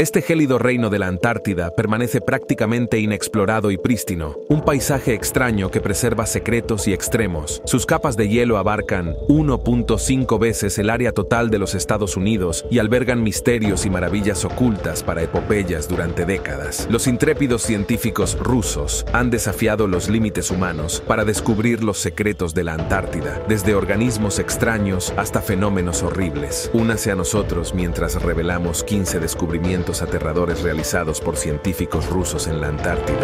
Este gélido reino de la Antártida permanece prácticamente inexplorado y prístino, un paisaje extraño que preserva secretos y extremos. Sus capas de hielo abarcan 1.5 veces el área total de los Estados Unidos y albergan misterios y maravillas ocultas para epopeyas durante décadas. Los intrépidos científicos rusos han desafiado los límites humanos para descubrir los secretos de la Antártida, desde organismos extraños hasta fenómenos horribles. Únase a nosotros mientras revelamos 15 descubrimientos aterradores realizados por científicos rusos en la Antártida.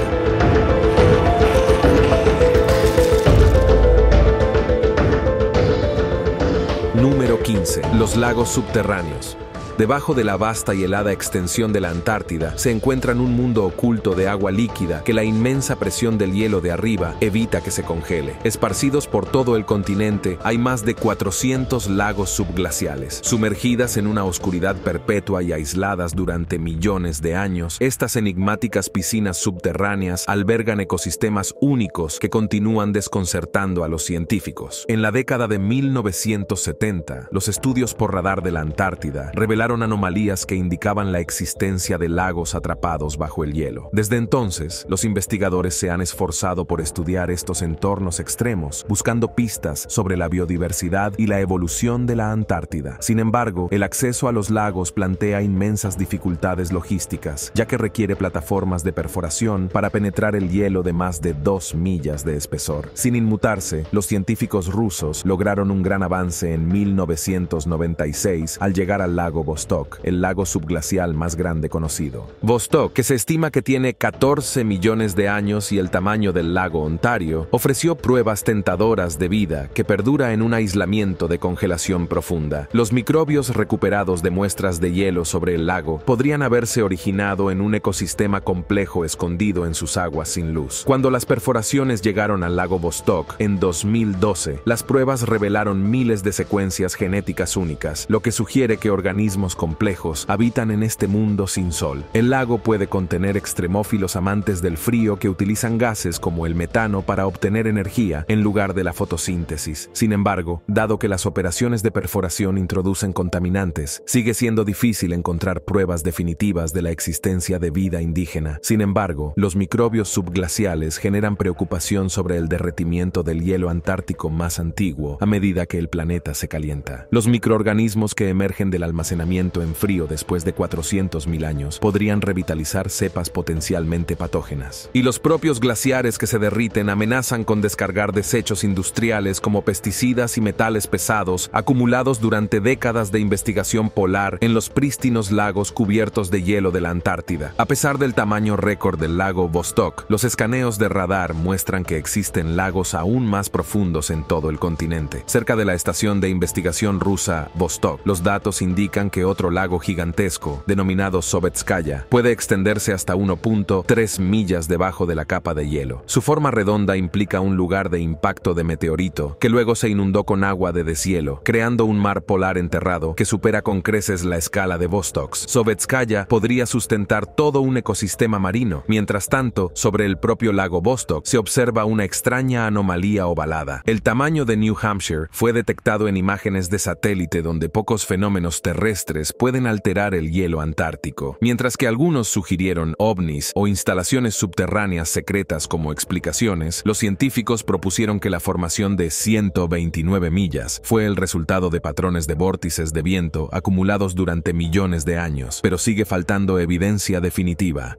Número 15. Los lagos subterráneos. Debajo de la vasta y helada extensión de la Antártida se encuentran un mundo oculto de agua líquida que la inmensa presión del hielo de arriba evita que se congele. Esparcidos por todo el continente hay más de 400 lagos subglaciales. Sumergidas en una oscuridad perpetua y aisladas durante millones de años, estas enigmáticas piscinas subterráneas albergan ecosistemas únicos que continúan desconcertando a los científicos. En la década de 1970, los estudios por radar de la Antártida revelaron anomalías que indicaban la existencia de lagos atrapados bajo el hielo. Desde entonces, los investigadores se han esforzado por estudiar estos entornos extremos, buscando pistas sobre la biodiversidad y la evolución de la Antártida. Sin embargo, el acceso a los lagos plantea inmensas dificultades logísticas, ya que requiere plataformas de perforación para penetrar el hielo de más de dos millas de espesor. Sin inmutarse, los científicos rusos lograron un gran avance en 1996 al llegar al lago Vostok, el lago subglacial más grande conocido. Vostok, que se estima que tiene 14 millones de años y el tamaño del lago Ontario, ofreció pruebas tentadoras de vida que perdura en un aislamiento de congelación profunda. Los microbios recuperados de muestras de hielo sobre el lago podrían haberse originado en un ecosistema complejo escondido en sus aguas sin luz. Cuando las perforaciones llegaron al lago Vostok en 2012, las pruebas revelaron miles de secuencias genéticas únicas, lo que sugiere que organismos complejos habitan en este mundo sin sol. El lago puede contener extremófilos amantes del frío que utilizan gases como el metano para obtener energía en lugar de la fotosíntesis. Sin embargo, dado que las operaciones de perforación introducen contaminantes, sigue siendo difícil encontrar pruebas definitivas de la existencia de vida indígena. Sin embargo, los microbios subglaciales generan preocupación sobre el derretimiento del hielo antártico más antiguo a medida que el planeta se calienta. Los microorganismos que emergen del almacenamiento en frío después de 400.000 años podrían revitalizar cepas potencialmente patógenas. Y los propios glaciares que se derriten amenazan con descargar desechos industriales como pesticidas y metales pesados acumulados durante décadas de investigación polar en los prístinos lagos cubiertos de hielo de la Antártida. A pesar del tamaño récord del lago Vostok, los escaneos de radar muestran que existen lagos aún más profundos en todo el continente. Cerca de la estación de investigación rusa Vostok, los datos indican que otro lago gigantesco, denominado Sovetskaya, puede extenderse hasta 1.3 millas debajo de la capa de hielo. Su forma redonda implica un lugar de impacto de meteorito, que luego se inundó con agua de deshielo, creando un mar polar enterrado que supera con creces la escala de Vostok. Sovetskaya podría sustentar todo un ecosistema marino. Mientras tanto, sobre el propio lago Vostok se observa una extraña anomalía ovalada. El tamaño de New Hampshire fue detectado en imágenes de satélite donde pocos fenómenos terrestres pueden alterar el hielo antártico, mientras que algunos sugirieron ovnis o instalaciones subterráneas secretas como explicaciones, los científicos propusieron que la formación de 129 millas fue el resultado de patrones de vórtices de viento acumulados durante millones de años, pero sigue faltando evidencia definitiva.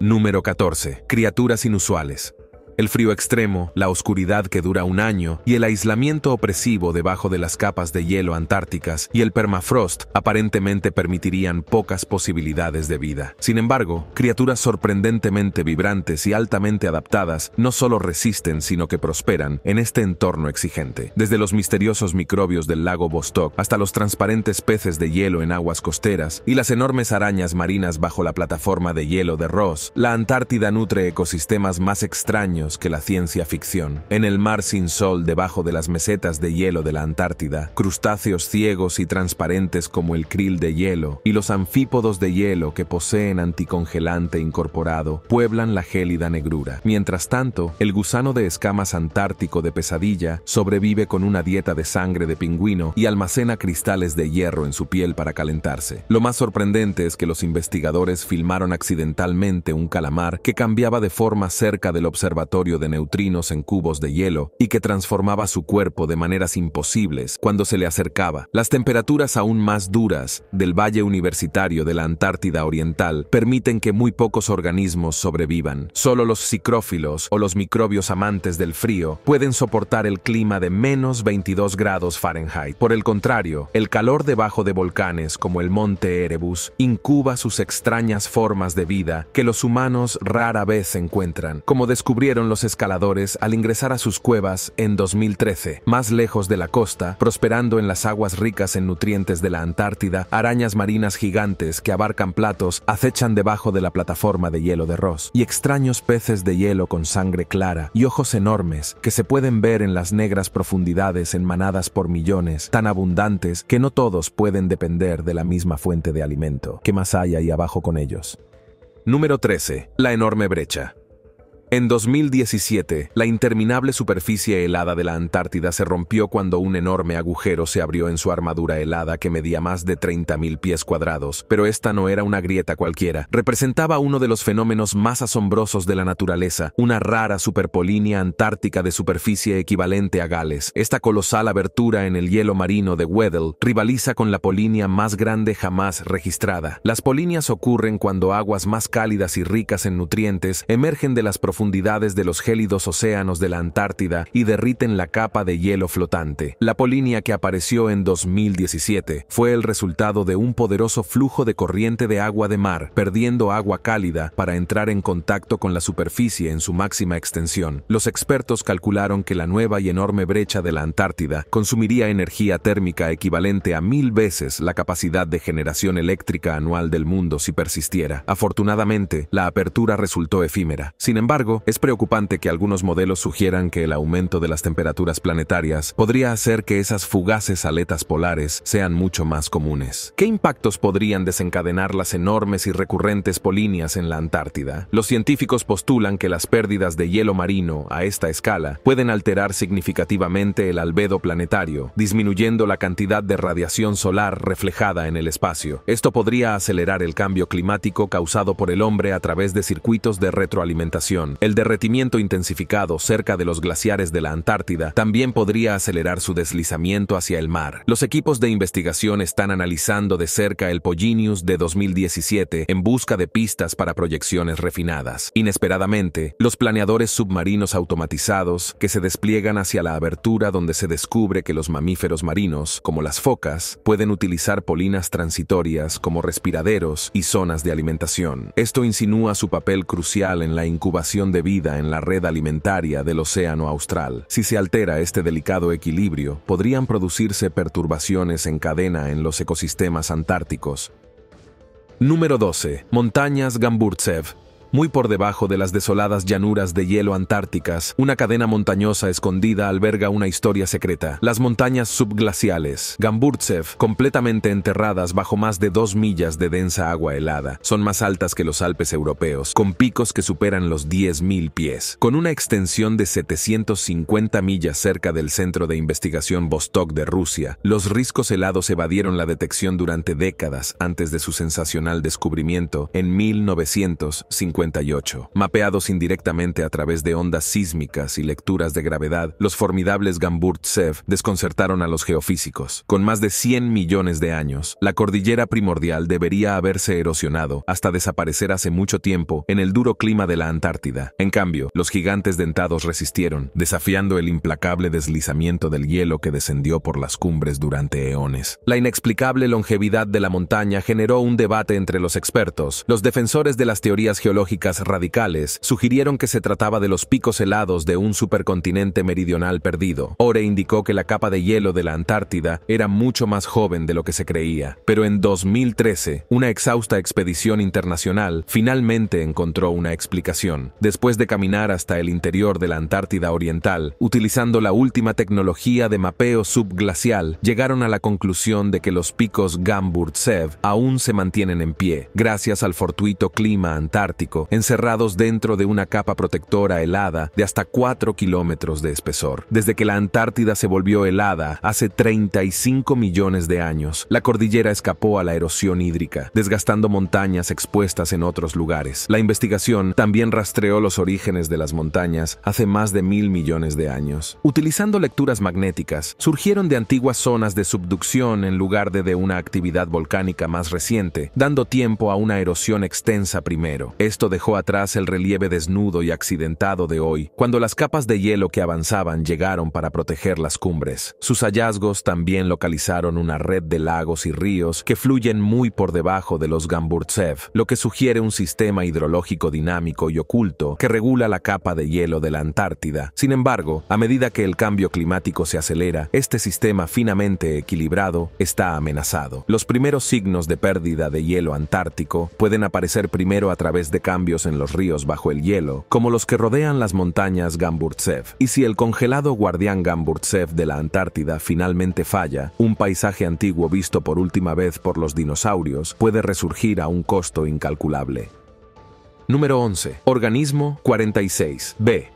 Número 14. Criaturas inusuales. El frío extremo, la oscuridad que dura un año y el aislamiento opresivo debajo de las capas de hielo antárticas y el permafrost aparentemente permitirían pocas posibilidades de vida. Sin embargo, criaturas sorprendentemente vibrantes y altamente adaptadas no solo resisten sino que prosperan en este entorno exigente. Desde los misteriosos microbios del lago Vostok hasta los transparentes peces de hielo en aguas costeras y las enormes arañas marinas bajo la plataforma de hielo de Ross, la Antártida nutre ecosistemas más extraños que la ciencia ficción. En el mar sin sol debajo de las mesetas de hielo de la Antártida, crustáceos ciegos y transparentes como el krill de hielo y los anfípodos de hielo que poseen anticongelante incorporado pueblan la gélida negrura. Mientras tanto, el gusano de escamas antártico de pesadilla sobrevive con una dieta de sangre de pingüino y almacena cristales de hierro en su piel para calentarse. Lo más sorprendente es que los investigadores filmaron accidentalmente un calamar que cambiaba de forma cerca del observatorio de neutrinos en cubos de hielo y que transformaba su cuerpo de maneras imposibles cuando se le acercaba. Las temperaturas aún más duras del valle universitario de la Antártida Oriental permiten que muy pocos organismos sobrevivan. Solo los cicrófilos o los microbios amantes del frío pueden soportar el clima de menos 22 grados Fahrenheit. Por el contrario, el calor debajo de volcanes como el monte Erebus incuba sus extrañas formas de vida que los humanos rara vez encuentran, como descubrieron los escaladores al ingresar a sus cuevas en 2013, más lejos de la costa, prosperando en las aguas ricas en nutrientes de la Antártida, arañas marinas gigantes que abarcan platos acechan debajo de la plataforma de hielo de Ross, y extraños peces de hielo con sangre clara y ojos enormes que se pueden ver en las negras profundidades en por millones, tan abundantes que no todos pueden depender de la misma fuente de alimento. ¿Qué más hay ahí abajo con ellos? Número 13. La enorme brecha. En 2017, la interminable superficie helada de la Antártida se rompió cuando un enorme agujero se abrió en su armadura helada que medía más de 30.000 pies cuadrados, pero esta no era una grieta cualquiera, representaba uno de los fenómenos más asombrosos de la naturaleza, una rara superpolinia antártica de superficie equivalente a Gales. Esta colosal abertura en el hielo marino de Weddell rivaliza con la polinia más grande jamás registrada. Las polinias ocurren cuando aguas más cálidas y ricas en nutrientes emergen de las profundidades de los gélidos océanos de la Antártida y derriten la capa de hielo flotante. La polinia que apareció en 2017 fue el resultado de un poderoso flujo de corriente de agua de mar, perdiendo agua cálida para entrar en contacto con la superficie en su máxima extensión. Los expertos calcularon que la nueva y enorme brecha de la Antártida consumiría energía térmica equivalente a mil veces la capacidad de generación eléctrica anual del mundo si persistiera. Afortunadamente, la apertura resultó efímera. Sin embargo, es preocupante que algunos modelos sugieran que el aumento de las temperaturas planetarias podría hacer que esas fugaces aletas polares sean mucho más comunes. ¿Qué impactos podrían desencadenar las enormes y recurrentes polinias en la Antártida? Los científicos postulan que las pérdidas de hielo marino a esta escala pueden alterar significativamente el albedo planetario, disminuyendo la cantidad de radiación solar reflejada en el espacio. Esto podría acelerar el cambio climático causado por el hombre a través de circuitos de retroalimentación, el derretimiento intensificado cerca de los glaciares de la Antártida también podría acelerar su deslizamiento hacia el mar. Los equipos de investigación están analizando de cerca el Pollinius de 2017 en busca de pistas para proyecciones refinadas. Inesperadamente, los planeadores submarinos automatizados que se despliegan hacia la abertura donde se descubre que los mamíferos marinos, como las focas, pueden utilizar polinas transitorias como respiraderos y zonas de alimentación. Esto insinúa su papel crucial en la incubación de vida en la red alimentaria del océano austral. Si se altera este delicado equilibrio, podrían producirse perturbaciones en cadena en los ecosistemas antárticos. Número 12. Montañas Gamburtsev. Muy por debajo de las desoladas llanuras de hielo antárticas, una cadena montañosa escondida alberga una historia secreta. Las montañas subglaciales, Gamburtsev, completamente enterradas bajo más de dos millas de densa agua helada, son más altas que los Alpes europeos, con picos que superan los 10.000 pies. Con una extensión de 750 millas cerca del centro de investigación Vostok de Rusia, los riscos helados evadieron la detección durante décadas antes de su sensacional descubrimiento en 1950. Mapeados indirectamente a través de ondas sísmicas y lecturas de gravedad, los formidables Gamburtsev desconcertaron a los geofísicos. Con más de 100 millones de años, la cordillera primordial debería haberse erosionado hasta desaparecer hace mucho tiempo en el duro clima de la Antártida. En cambio, los gigantes dentados resistieron, desafiando el implacable deslizamiento del hielo que descendió por las cumbres durante eones. La inexplicable longevidad de la montaña generó un debate entre los expertos, los defensores de las teorías geológicas radicales sugirieron que se trataba de los picos helados de un supercontinente meridional perdido. Ore indicó que la capa de hielo de la Antártida era mucho más joven de lo que se creía, pero en 2013, una exhausta expedición internacional finalmente encontró una explicación. Después de caminar hasta el interior de la Antártida Oriental, utilizando la última tecnología de mapeo subglacial, llegaron a la conclusión de que los picos Gamburtsev aún se mantienen en pie, gracias al fortuito clima antártico encerrados dentro de una capa protectora helada de hasta 4 kilómetros de espesor. Desde que la Antártida se volvió helada hace 35 millones de años, la cordillera escapó a la erosión hídrica, desgastando montañas expuestas en otros lugares. La investigación también rastreó los orígenes de las montañas hace más de mil millones de años. Utilizando lecturas magnéticas, surgieron de antiguas zonas de subducción en lugar de de una actividad volcánica más reciente, dando tiempo a una erosión extensa primero. Esto dejó atrás el relieve desnudo y accidentado de hoy, cuando las capas de hielo que avanzaban llegaron para proteger las cumbres. Sus hallazgos también localizaron una red de lagos y ríos que fluyen muy por debajo de los Gamburtsev, lo que sugiere un sistema hidrológico dinámico y oculto que regula la capa de hielo de la Antártida. Sin embargo, a medida que el cambio climático se acelera, este sistema finamente equilibrado está amenazado. Los primeros signos de pérdida de hielo antártico pueden aparecer primero a través de cambios en los ríos bajo el hielo, como los que rodean las montañas Gamburtsev. Y si el congelado guardián Gamburtsev de la Antártida finalmente falla, un paisaje antiguo visto por última vez por los dinosaurios puede resurgir a un costo incalculable. Número 11. Organismo 46. B.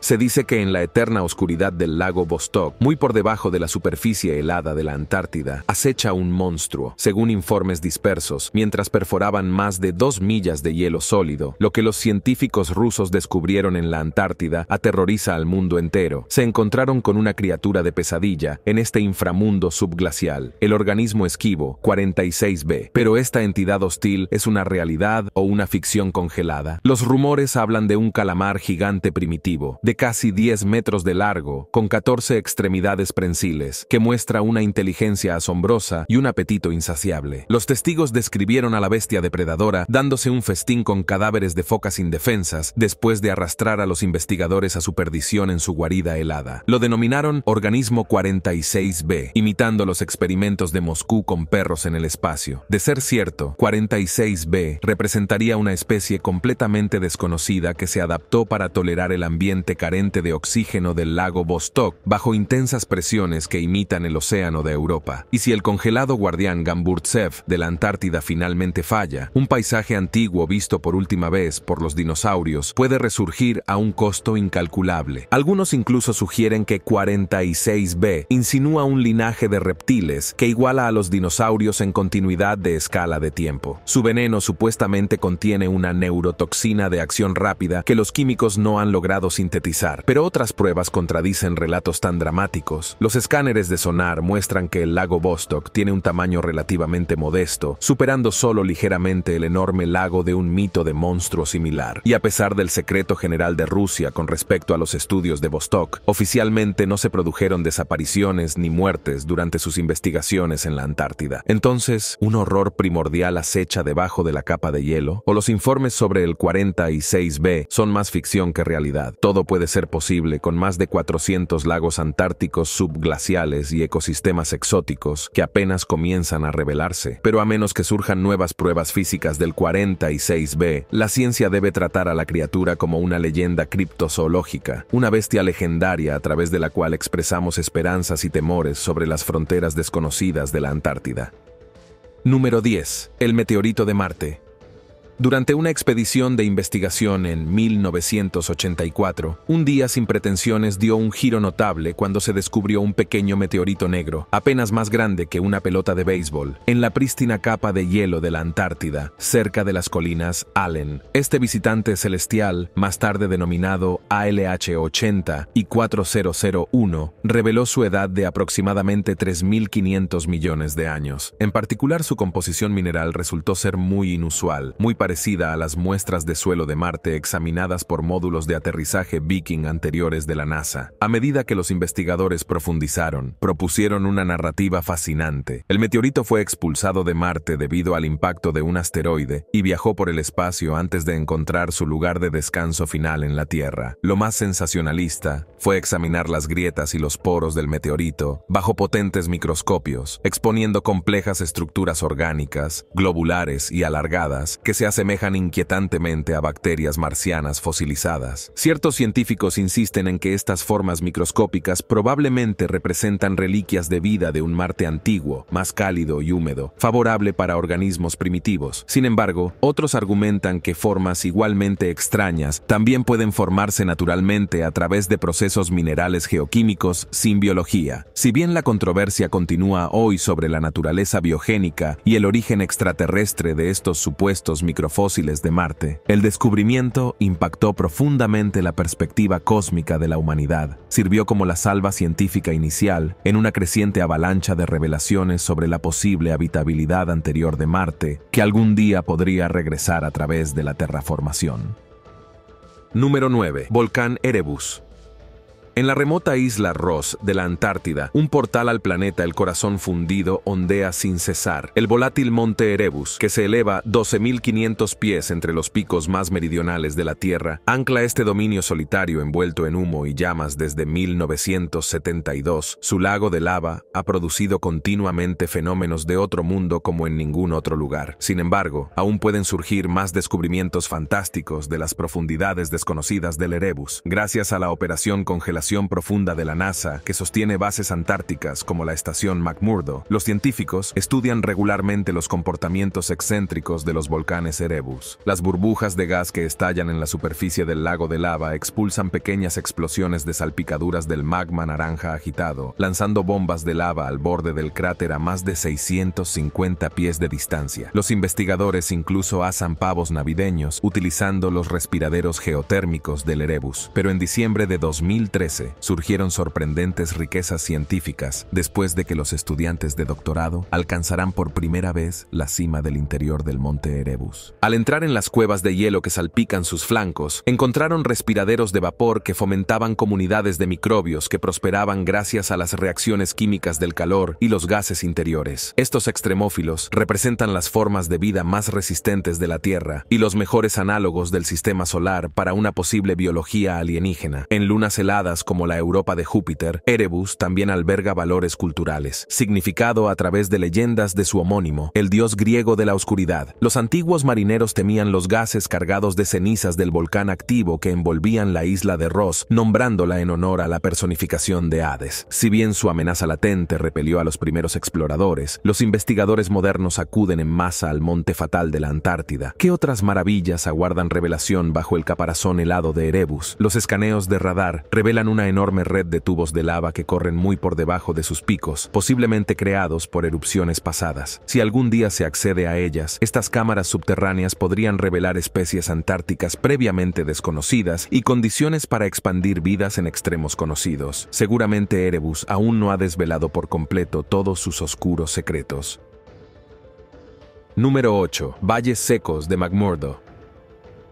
Se dice que en la eterna oscuridad del lago Vostok, muy por debajo de la superficie helada de la Antártida, acecha un monstruo, según informes dispersos, mientras perforaban más de dos millas de hielo sólido. Lo que los científicos rusos descubrieron en la Antártida aterroriza al mundo entero. Se encontraron con una criatura de pesadilla en este inframundo subglacial, el organismo esquivo 46b. Pero esta entidad hostil es una realidad o una ficción congelada. Los rumores hablan de un calamar gigante primitivo, de casi 10 metros de largo, con 14 extremidades prensiles, que muestra una inteligencia asombrosa y un apetito insaciable. Los testigos describieron a la bestia depredadora dándose un festín con cadáveres de focas indefensas después de arrastrar a los investigadores a su perdición en su guarida helada. Lo denominaron organismo 46B, imitando los experimentos de Moscú con perros en el espacio. De ser cierto, 46B representaría una especie completamente desconocida que se adaptó para tolerar el ambiente carente de oxígeno del lago Vostok bajo intensas presiones que imitan el océano de Europa. Y si el congelado guardián Gamburtsev de la Antártida finalmente falla, un paisaje antiguo visto por última vez por los dinosaurios puede resurgir a un costo incalculable. Algunos incluso sugieren que 46b insinúa un linaje de reptiles que iguala a los dinosaurios en continuidad de escala de tiempo. Su veneno supuestamente contiene una neurotoxina de acción rápida que los químicos no han logrado sintetizar pero otras pruebas contradicen relatos tan dramáticos. Los escáneres de sonar muestran que el lago Vostok tiene un tamaño relativamente modesto, superando solo ligeramente el enorme lago de un mito de monstruo similar. Y a pesar del secreto general de Rusia con respecto a los estudios de Vostok, oficialmente no se produjeron desapariciones ni muertes durante sus investigaciones en la Antártida. Entonces, un horror primordial acecha debajo de la capa de hielo, o los informes sobre el 46B son más ficción que realidad. Todo puede puede ser posible con más de 400 lagos antárticos subglaciales y ecosistemas exóticos que apenas comienzan a revelarse. Pero a menos que surjan nuevas pruebas físicas del 46B, la ciencia debe tratar a la criatura como una leyenda criptozoológica, una bestia legendaria a través de la cual expresamos esperanzas y temores sobre las fronteras desconocidas de la Antártida. Número 10. El meteorito de Marte. Durante una expedición de investigación en 1984, un día sin pretensiones dio un giro notable cuando se descubrió un pequeño meteorito negro, apenas más grande que una pelota de béisbol, en la prístina capa de hielo de la Antártida, cerca de las colinas Allen. Este visitante celestial, más tarde denominado ALH-80 y 4001, reveló su edad de aproximadamente 3.500 millones de años. En particular, su composición mineral resultó ser muy inusual, muy parecida a las muestras de suelo de Marte examinadas por módulos de aterrizaje Viking anteriores de la NASA. A medida que los investigadores profundizaron, propusieron una narrativa fascinante. El meteorito fue expulsado de Marte debido al impacto de un asteroide y viajó por el espacio antes de encontrar su lugar de descanso final en la Tierra. Lo más sensacionalista fue examinar las grietas y los poros del meteorito bajo potentes microscopios, exponiendo complejas estructuras orgánicas, globulares y alargadas que se semejan inquietantemente a bacterias marcianas fosilizadas. Ciertos científicos insisten en que estas formas microscópicas probablemente representan reliquias de vida de un Marte antiguo, más cálido y húmedo, favorable para organismos primitivos. Sin embargo, otros argumentan que formas igualmente extrañas también pueden formarse naturalmente a través de procesos minerales geoquímicos sin biología. Si bien la controversia continúa hoy sobre la naturaleza biogénica y el origen extraterrestre de estos supuestos microscópicos, fósiles de Marte, el descubrimiento impactó profundamente la perspectiva cósmica de la humanidad, sirvió como la salva científica inicial en una creciente avalancha de revelaciones sobre la posible habitabilidad anterior de Marte, que algún día podría regresar a través de la terraformación. Número 9. Volcán Erebus. En la remota isla Ross de la Antártida, un portal al planeta El Corazón Fundido ondea sin cesar. El volátil monte Erebus, que se eleva 12.500 pies entre los picos más meridionales de la Tierra, ancla este dominio solitario envuelto en humo y llamas desde 1972. Su lago de lava ha producido continuamente fenómenos de otro mundo como en ningún otro lugar. Sin embargo, aún pueden surgir más descubrimientos fantásticos de las profundidades desconocidas del Erebus, gracias a la operación congelación profunda de la NASA, que sostiene bases antárticas como la estación McMurdo, los científicos estudian regularmente los comportamientos excéntricos de los volcanes Erebus. Las burbujas de gas que estallan en la superficie del lago de lava expulsan pequeñas explosiones de salpicaduras del magma naranja agitado, lanzando bombas de lava al borde del cráter a más de 650 pies de distancia. Los investigadores incluso asan pavos navideños utilizando los respiraderos geotérmicos del Erebus. Pero en diciembre de 2013, surgieron sorprendentes riquezas científicas después de que los estudiantes de doctorado alcanzarán por primera vez la cima del interior del monte Erebus. Al entrar en las cuevas de hielo que salpican sus flancos, encontraron respiraderos de vapor que fomentaban comunidades de microbios que prosperaban gracias a las reacciones químicas del calor y los gases interiores. Estos extremófilos representan las formas de vida más resistentes de la Tierra y los mejores análogos del sistema solar para una posible biología alienígena. En lunas heladas como la Europa de Júpiter, Erebus también alberga valores culturales, significado a través de leyendas de su homónimo, el dios griego de la oscuridad. Los antiguos marineros temían los gases cargados de cenizas del volcán activo que envolvían la isla de Ross, nombrándola en honor a la personificación de Hades. Si bien su amenaza latente repelió a los primeros exploradores, los investigadores modernos acuden en masa al monte fatal de la Antártida. ¿Qué otras maravillas aguardan revelación bajo el caparazón helado de Erebus? Los escaneos de radar revelan un una enorme red de tubos de lava que corren muy por debajo de sus picos, posiblemente creados por erupciones pasadas. Si algún día se accede a ellas, estas cámaras subterráneas podrían revelar especies antárticas previamente desconocidas y condiciones para expandir vidas en extremos conocidos. Seguramente Erebus aún no ha desvelado por completo todos sus oscuros secretos. Número 8. Valles secos de McMurdo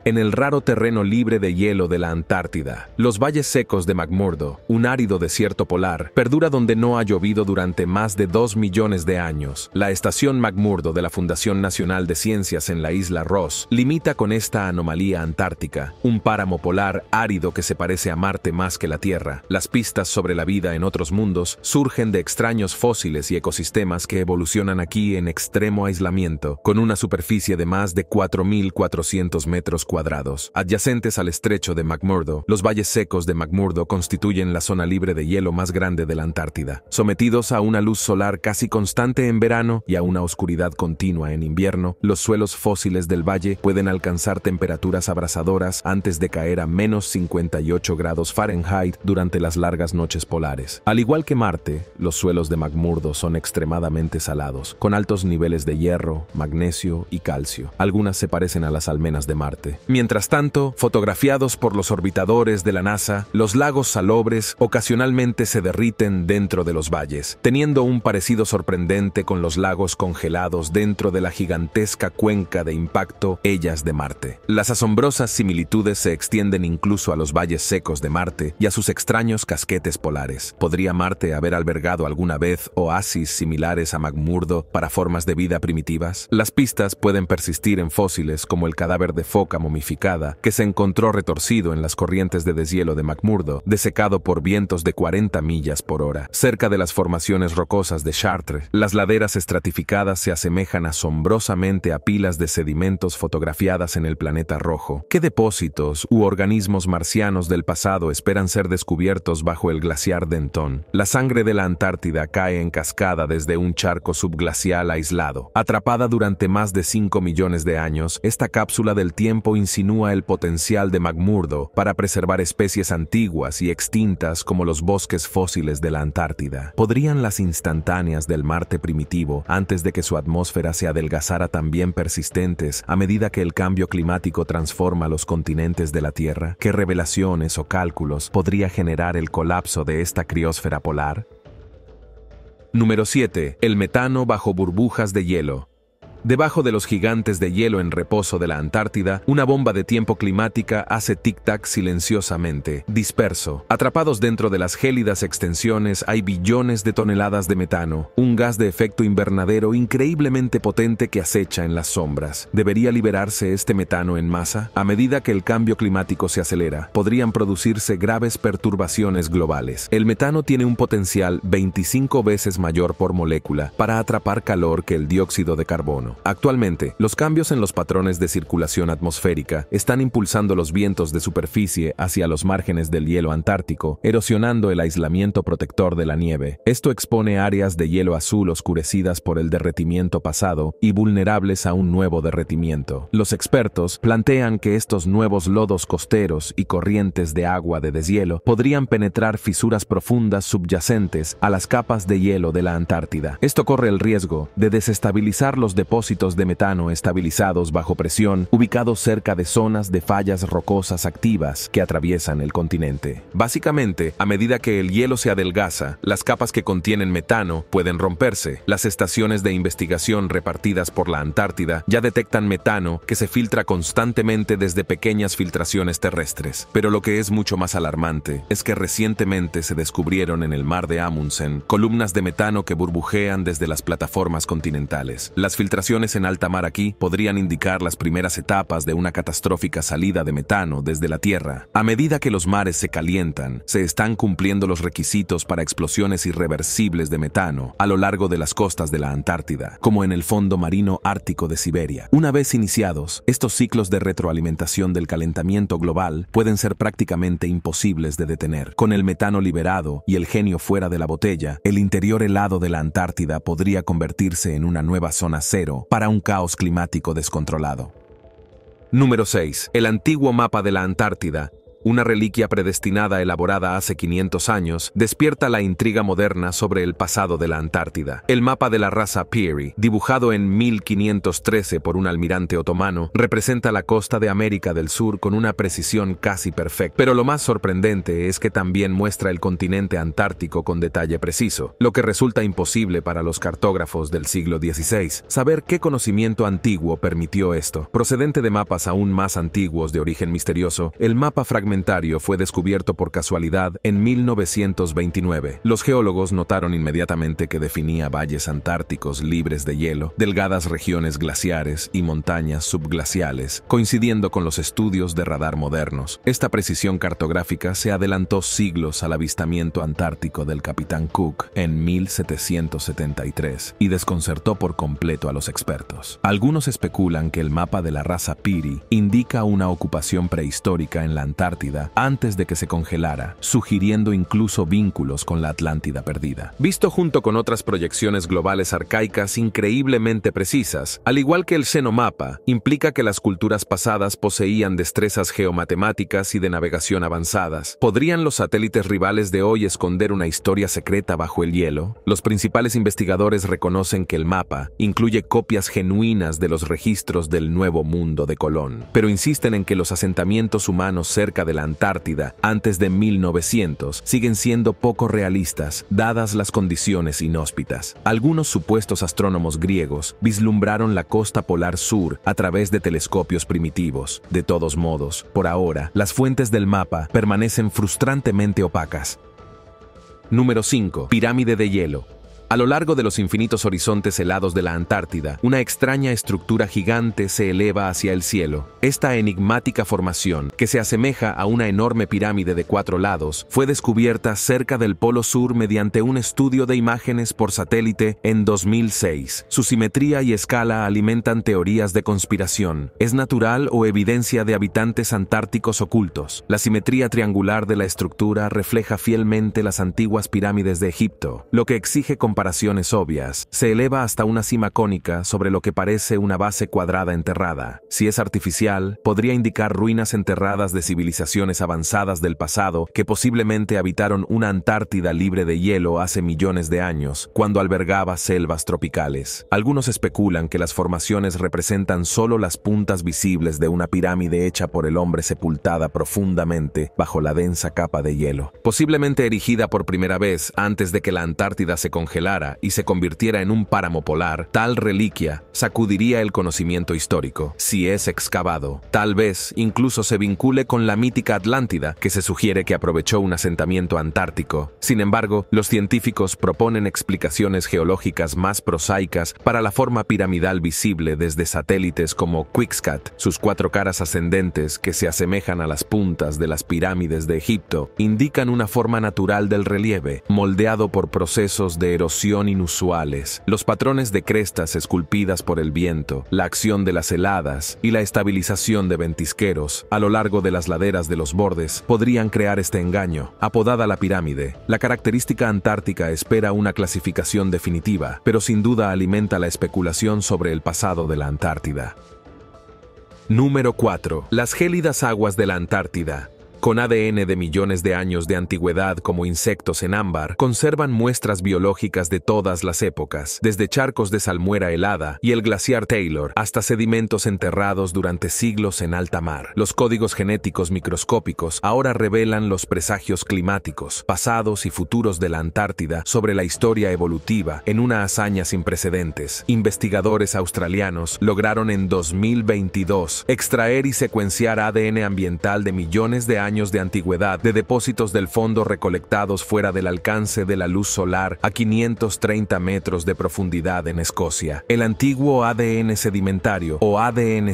en el raro terreno libre de hielo de la Antártida, los valles secos de McMurdo, un árido desierto polar, perdura donde no ha llovido durante más de dos millones de años. La estación McMurdo de la Fundación Nacional de Ciencias en la isla Ross limita con esta anomalía antártica, un páramo polar árido que se parece a Marte más que la Tierra. Las pistas sobre la vida en otros mundos surgen de extraños fósiles y ecosistemas que evolucionan aquí en extremo aislamiento, con una superficie de más de 4.400 metros cuadrados cuadrados, adyacentes al estrecho de McMurdo. Los valles secos de McMurdo constituyen la zona libre de hielo más grande de la Antártida, sometidos a una luz solar casi constante en verano y a una oscuridad continua en invierno. Los suelos fósiles del valle pueden alcanzar temperaturas abrasadoras antes de caer a menos 58 grados Fahrenheit durante las largas noches polares. Al igual que Marte, los suelos de McMurdo son extremadamente salados, con altos niveles de hierro, magnesio y calcio. Algunas se parecen a las almenas de Marte. Mientras tanto, fotografiados por los orbitadores de la NASA, los lagos salobres ocasionalmente se derriten dentro de los valles, teniendo un parecido sorprendente con los lagos congelados dentro de la gigantesca cuenca de impacto Ellas de Marte. Las asombrosas similitudes se extienden incluso a los valles secos de Marte y a sus extraños casquetes polares. ¿Podría Marte haber albergado alguna vez oasis similares a Magmurdo para formas de vida primitivas? Las pistas pueden persistir en fósiles como el cadáver de foca que se encontró retorcido en las corrientes de deshielo de McMurdo, desecado por vientos de 40 millas por hora. Cerca de las formaciones rocosas de Chartres, las laderas estratificadas se asemejan asombrosamente a pilas de sedimentos fotografiadas en el planeta rojo. ¿Qué depósitos u organismos marcianos del pasado esperan ser descubiertos bajo el glaciar Denton? La sangre de la Antártida cae en cascada desde un charco subglacial aislado. Atrapada durante más de 5 millones de años, esta cápsula del tiempo insinúa el potencial de Magmurdo para preservar especies antiguas y extintas como los bosques fósiles de la Antártida. ¿Podrían las instantáneas del Marte primitivo, antes de que su atmósfera se adelgazara también persistentes a medida que el cambio climático transforma los continentes de la Tierra? ¿Qué revelaciones o cálculos podría generar el colapso de esta criósfera polar? Número 7. El metano bajo burbujas de hielo. Debajo de los gigantes de hielo en reposo de la Antártida, una bomba de tiempo climática hace tic-tac silenciosamente, disperso. Atrapados dentro de las gélidas extensiones hay billones de toneladas de metano, un gas de efecto invernadero increíblemente potente que acecha en las sombras. ¿Debería liberarse este metano en masa? A medida que el cambio climático se acelera, podrían producirse graves perturbaciones globales. El metano tiene un potencial 25 veces mayor por molécula para atrapar calor que el dióxido de carbono. Actualmente, los cambios en los patrones de circulación atmosférica están impulsando los vientos de superficie hacia los márgenes del hielo antártico, erosionando el aislamiento protector de la nieve. Esto expone áreas de hielo azul oscurecidas por el derretimiento pasado y vulnerables a un nuevo derretimiento. Los expertos plantean que estos nuevos lodos costeros y corrientes de agua de deshielo podrían penetrar fisuras profundas subyacentes a las capas de hielo de la Antártida. Esto corre el riesgo de desestabilizar los depósitos de metano estabilizados bajo presión ubicados cerca de zonas de fallas rocosas activas que atraviesan el continente. Básicamente, a medida que el hielo se adelgaza, las capas que contienen metano pueden romperse. Las estaciones de investigación repartidas por la Antártida ya detectan metano que se filtra constantemente desde pequeñas filtraciones terrestres. Pero lo que es mucho más alarmante es que recientemente se descubrieron en el mar de Amundsen columnas de metano que burbujean desde las plataformas continentales. Las filtraciones en alta mar aquí podrían indicar las primeras etapas de una catastrófica salida de metano desde la Tierra. A medida que los mares se calientan, se están cumpliendo los requisitos para explosiones irreversibles de metano a lo largo de las costas de la Antártida, como en el fondo marino ártico de Siberia. Una vez iniciados, estos ciclos de retroalimentación del calentamiento global pueden ser prácticamente imposibles de detener. Con el metano liberado y el genio fuera de la botella, el interior helado de la Antártida podría convertirse en una nueva zona cero para un caos climático descontrolado. Número 6. El antiguo mapa de la Antártida una reliquia predestinada elaborada hace 500 años, despierta la intriga moderna sobre el pasado de la Antártida. El mapa de la raza Peary, dibujado en 1513 por un almirante otomano, representa la costa de América del Sur con una precisión casi perfecta. Pero lo más sorprendente es que también muestra el continente antártico con detalle preciso, lo que resulta imposible para los cartógrafos del siglo XVI. Saber qué conocimiento antiguo permitió esto. Procedente de mapas aún más antiguos de origen misterioso, el mapa fragmentado fue descubierto por casualidad en 1929. Los geólogos notaron inmediatamente que definía valles antárticos libres de hielo, delgadas regiones glaciares y montañas subglaciales, coincidiendo con los estudios de radar modernos. Esta precisión cartográfica se adelantó siglos al avistamiento antártico del capitán Cook en 1773 y desconcertó por completo a los expertos. Algunos especulan que el mapa de la raza Piri indica una ocupación prehistórica en la Antártida antes de que se congelara, sugiriendo incluso vínculos con la Atlántida perdida. Visto junto con otras proyecciones globales arcaicas increíblemente precisas, al igual que el xenomapa, implica que las culturas pasadas poseían destrezas geomatemáticas y de navegación avanzadas. ¿Podrían los satélites rivales de hoy esconder una historia secreta bajo el hielo? Los principales investigadores reconocen que el mapa incluye copias genuinas de los registros del nuevo mundo de Colón, pero insisten en que los asentamientos humanos cerca de la Antártida antes de 1900 siguen siendo poco realistas, dadas las condiciones inhóspitas. Algunos supuestos astrónomos griegos vislumbraron la costa polar sur a través de telescopios primitivos. De todos modos, por ahora, las fuentes del mapa permanecen frustrantemente opacas. Número 5. Pirámide de hielo. A lo largo de los infinitos horizontes helados de la Antártida, una extraña estructura gigante se eleva hacia el cielo. Esta enigmática formación, que se asemeja a una enorme pirámide de cuatro lados, fue descubierta cerca del Polo Sur mediante un estudio de imágenes por satélite en 2006. Su simetría y escala alimentan teorías de conspiración. ¿Es natural o evidencia de habitantes antárticos ocultos? La simetría triangular de la estructura refleja fielmente las antiguas pirámides de Egipto, lo que exige con comparaciones obvias, se eleva hasta una cima cónica sobre lo que parece una base cuadrada enterrada. Si es artificial, podría indicar ruinas enterradas de civilizaciones avanzadas del pasado que posiblemente habitaron una Antártida libre de hielo hace millones de años, cuando albergaba selvas tropicales. Algunos especulan que las formaciones representan solo las puntas visibles de una pirámide hecha por el hombre sepultada profundamente bajo la densa capa de hielo, posiblemente erigida por primera vez antes de que la Antártida se congelara y se convirtiera en un páramo polar, tal reliquia sacudiría el conocimiento histórico. Si es excavado, tal vez incluso se vincule con la mítica Atlántida, que se sugiere que aprovechó un asentamiento antártico. Sin embargo, los científicos proponen explicaciones geológicas más prosaicas para la forma piramidal visible desde satélites como Quickscat, sus cuatro caras ascendentes que se asemejan a las puntas de las pirámides de Egipto, indican una forma natural del relieve, moldeado por procesos de erosión inusuales, los patrones de crestas esculpidas por el viento, la acción de las heladas y la estabilización de ventisqueros a lo largo de las laderas de los bordes podrían crear este engaño, apodada la pirámide. La característica antártica espera una clasificación definitiva, pero sin duda alimenta la especulación sobre el pasado de la Antártida. Número 4. Las gélidas aguas de la Antártida. Con ADN de millones de años de antigüedad como insectos en ámbar, conservan muestras biológicas de todas las épocas, desde charcos de salmuera helada y el glaciar Taylor hasta sedimentos enterrados durante siglos en alta mar. Los códigos genéticos microscópicos ahora revelan los presagios climáticos, pasados y futuros de la Antártida sobre la historia evolutiva en una hazaña sin precedentes. Investigadores australianos lograron en 2022 extraer y secuenciar ADN ambiental de millones de años años de antigüedad de depósitos del fondo recolectados fuera del alcance de la luz solar a 530 metros de profundidad en Escocia. El antiguo ADN sedimentario, o adn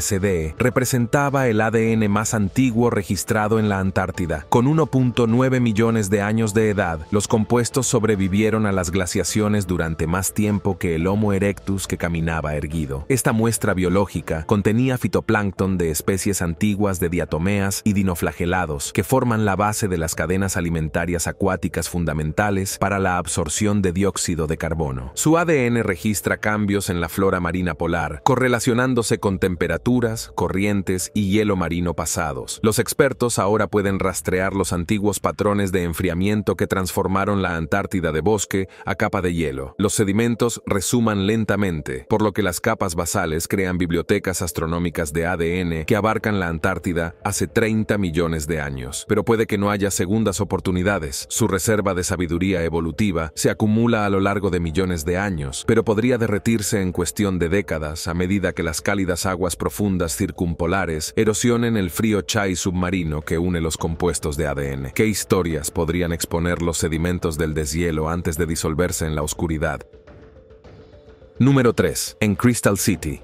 representaba el ADN más antiguo registrado en la Antártida. Con 1.9 millones de años de edad, los compuestos sobrevivieron a las glaciaciones durante más tiempo que el Homo erectus que caminaba erguido. Esta muestra biológica contenía fitoplancton de especies antiguas de diatomeas y dinoflagelados, que forman la base de las cadenas alimentarias acuáticas fundamentales para la absorción de dióxido de carbono. Su ADN registra cambios en la flora marina polar, correlacionándose con temperaturas, corrientes y hielo marino pasados. Los expertos ahora pueden rastrear los antiguos patrones de enfriamiento que transformaron la Antártida de bosque a capa de hielo. Los sedimentos resuman lentamente, por lo que las capas basales crean bibliotecas astronómicas de ADN que abarcan la Antártida hace 30 millones de años pero puede que no haya segundas oportunidades. Su reserva de sabiduría evolutiva se acumula a lo largo de millones de años, pero podría derretirse en cuestión de décadas a medida que las cálidas aguas profundas circumpolares erosionen el frío chai submarino que une los compuestos de ADN. ¿Qué historias podrían exponer los sedimentos del deshielo antes de disolverse en la oscuridad? Número 3. En Crystal City,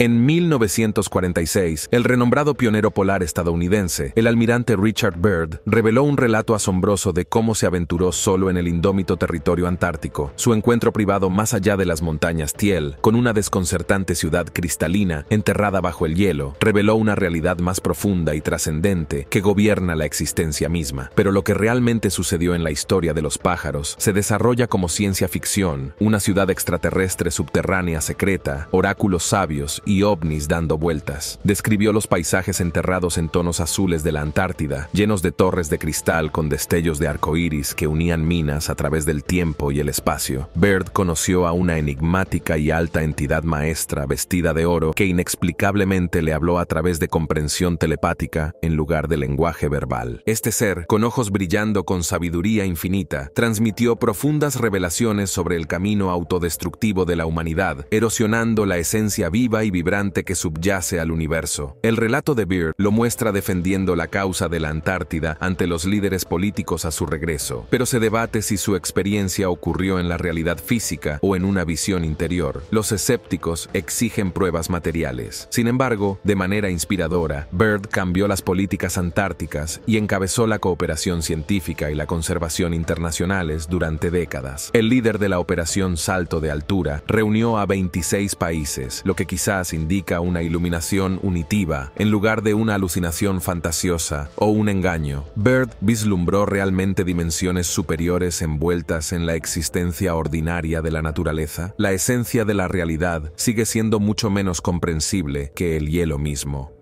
en 1946, el renombrado pionero polar estadounidense, el almirante Richard Byrd, reveló un relato asombroso de cómo se aventuró solo en el indómito territorio antártico, su encuentro privado más allá de las montañas Tiel, con una desconcertante ciudad cristalina enterrada bajo el hielo, reveló una realidad más profunda y trascendente que gobierna la existencia misma. Pero lo que realmente sucedió en la historia de los pájaros se desarrolla como ciencia ficción, una ciudad extraterrestre subterránea secreta, oráculos sabios y ovnis dando vueltas. Describió los paisajes enterrados en tonos azules de la Antártida, llenos de torres de cristal con destellos de arcoíris que unían minas a través del tiempo y el espacio. Bird conoció a una enigmática y alta entidad maestra vestida de oro que inexplicablemente le habló a través de comprensión telepática en lugar de lenguaje verbal. Este ser, con ojos brillando con sabiduría infinita, transmitió profundas revelaciones sobre el camino autodestructivo de la humanidad, erosionando la esencia viva y vibrante que subyace al universo. El relato de Byrd lo muestra defendiendo la causa de la Antártida ante los líderes políticos a su regreso, pero se debate si su experiencia ocurrió en la realidad física o en una visión interior. Los escépticos exigen pruebas materiales. Sin embargo, de manera inspiradora, Bird cambió las políticas antárticas y encabezó la cooperación científica y la conservación internacionales durante décadas. El líder de la operación Salto de Altura reunió a 26 países, lo que quizás indica una iluminación unitiva en lugar de una alucinación fantasiosa o un engaño. Bird vislumbró realmente dimensiones superiores envueltas en la existencia ordinaria de la naturaleza. La esencia de la realidad sigue siendo mucho menos comprensible que el hielo mismo.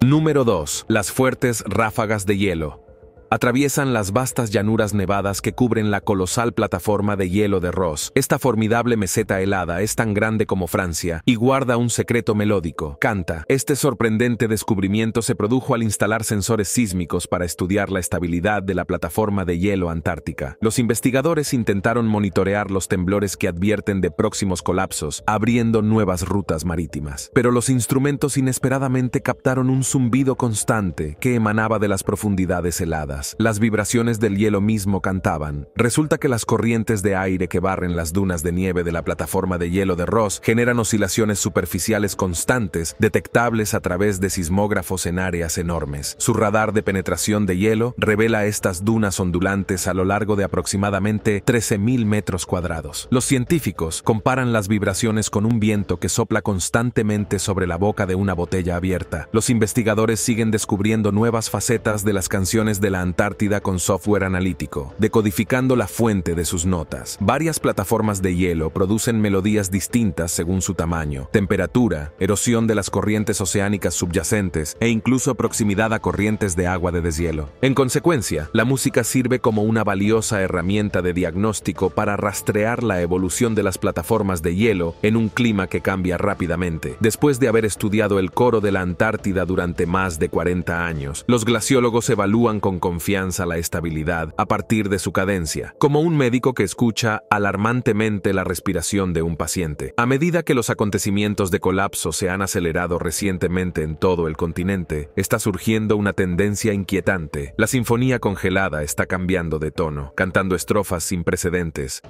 Número 2. Las fuertes ráfagas de hielo. Atraviesan las vastas llanuras nevadas que cubren la colosal plataforma de hielo de Ross. Esta formidable meseta helada es tan grande como Francia y guarda un secreto melódico. Canta. Este sorprendente descubrimiento se produjo al instalar sensores sísmicos para estudiar la estabilidad de la plataforma de hielo antártica. Los investigadores intentaron monitorear los temblores que advierten de próximos colapsos, abriendo nuevas rutas marítimas. Pero los instrumentos inesperadamente captaron un zumbido constante que emanaba de las profundidades heladas. Las vibraciones del hielo mismo cantaban. Resulta que las corrientes de aire que barren las dunas de nieve de la plataforma de hielo de Ross generan oscilaciones superficiales constantes, detectables a través de sismógrafos en áreas enormes. Su radar de penetración de hielo revela estas dunas ondulantes a lo largo de aproximadamente 13.000 metros cuadrados. Los científicos comparan las vibraciones con un viento que sopla constantemente sobre la boca de una botella abierta. Los investigadores siguen descubriendo nuevas facetas de las canciones de la Antártida con software analítico, decodificando la fuente de sus notas. Varias plataformas de hielo producen melodías distintas según su tamaño, temperatura, erosión de las corrientes oceánicas subyacentes e incluso proximidad a corrientes de agua de deshielo. En consecuencia, la música sirve como una valiosa herramienta de diagnóstico para rastrear la evolución de las plataformas de hielo en un clima que cambia rápidamente. Después de haber estudiado el coro de la Antártida durante más de 40 años, los glaciólogos evalúan con confianza confianza la estabilidad a partir de su cadencia, como un médico que escucha alarmantemente la respiración de un paciente. A medida que los acontecimientos de colapso se han acelerado recientemente en todo el continente, está surgiendo una tendencia inquietante. La sinfonía congelada está cambiando de tono, cantando estrofas sin precedentes.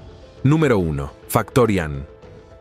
Número 1. Factorian.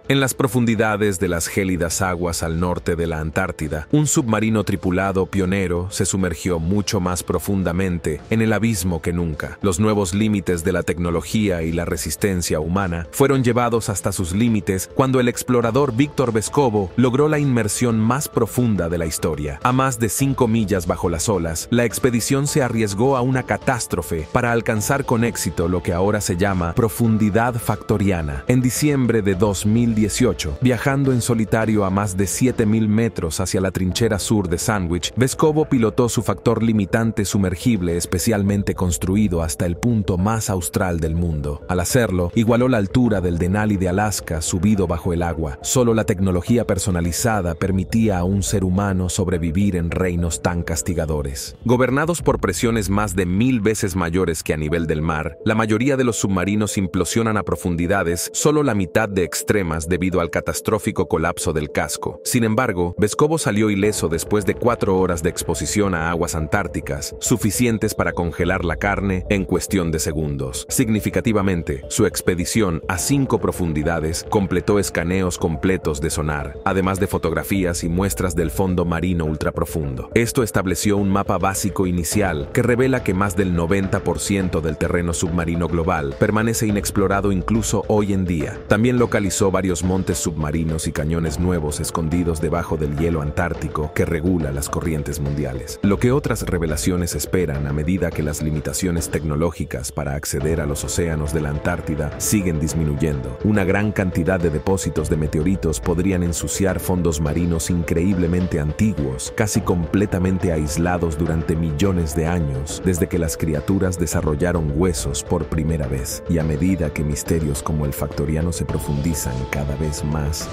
En las profundidades de las gélidas aguas al norte de la Antártida, un submarino tripulado pionero se sumergió mucho más profundamente en el abismo que nunca. Los nuevos límites de la tecnología y la resistencia humana fueron llevados hasta sus límites cuando el explorador Víctor Vescovo logró la inmersión más profunda de la historia. A más de 5 millas bajo las olas, la expedición se arriesgó a una catástrofe para alcanzar con éxito lo que ahora se llama profundidad factoriana. En diciembre de 2000 18, viajando en solitario a más de 7.000 metros hacia la trinchera sur de Sandwich, Vescovo pilotó su factor limitante sumergible especialmente construido hasta el punto más austral del mundo. Al hacerlo, igualó la altura del Denali de Alaska subido bajo el agua. Solo la tecnología personalizada permitía a un ser humano sobrevivir en reinos tan castigadores. Gobernados por presiones más de mil veces mayores que a nivel del mar, la mayoría de los submarinos implosionan a profundidades solo la mitad de extremas debido al catastrófico colapso del casco. Sin embargo, Vescovo salió ileso después de cuatro horas de exposición a aguas antárticas, suficientes para congelar la carne en cuestión de segundos. Significativamente, su expedición a cinco profundidades completó escaneos completos de sonar, además de fotografías y muestras del fondo marino ultraprofundo. Esto estableció un mapa básico inicial que revela que más del 90% del terreno submarino global permanece inexplorado incluso hoy en día. También localizó varios montes submarinos y cañones nuevos escondidos debajo del hielo antártico que regula las corrientes mundiales. Lo que otras revelaciones esperan a medida que las limitaciones tecnológicas para acceder a los océanos de la Antártida siguen disminuyendo. Una gran cantidad de depósitos de meteoritos podrían ensuciar fondos marinos increíblemente antiguos, casi completamente aislados durante millones de años desde que las criaturas desarrollaron huesos por primera vez. Y a medida que misterios como el factoriano se profundizan, cada vez más.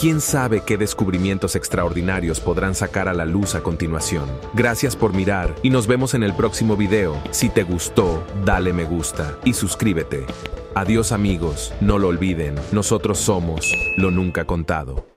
¿Quién sabe qué descubrimientos extraordinarios podrán sacar a la luz a continuación? Gracias por mirar y nos vemos en el próximo video. Si te gustó, dale me gusta y suscríbete. Adiós amigos, no lo olviden, nosotros somos lo nunca contado.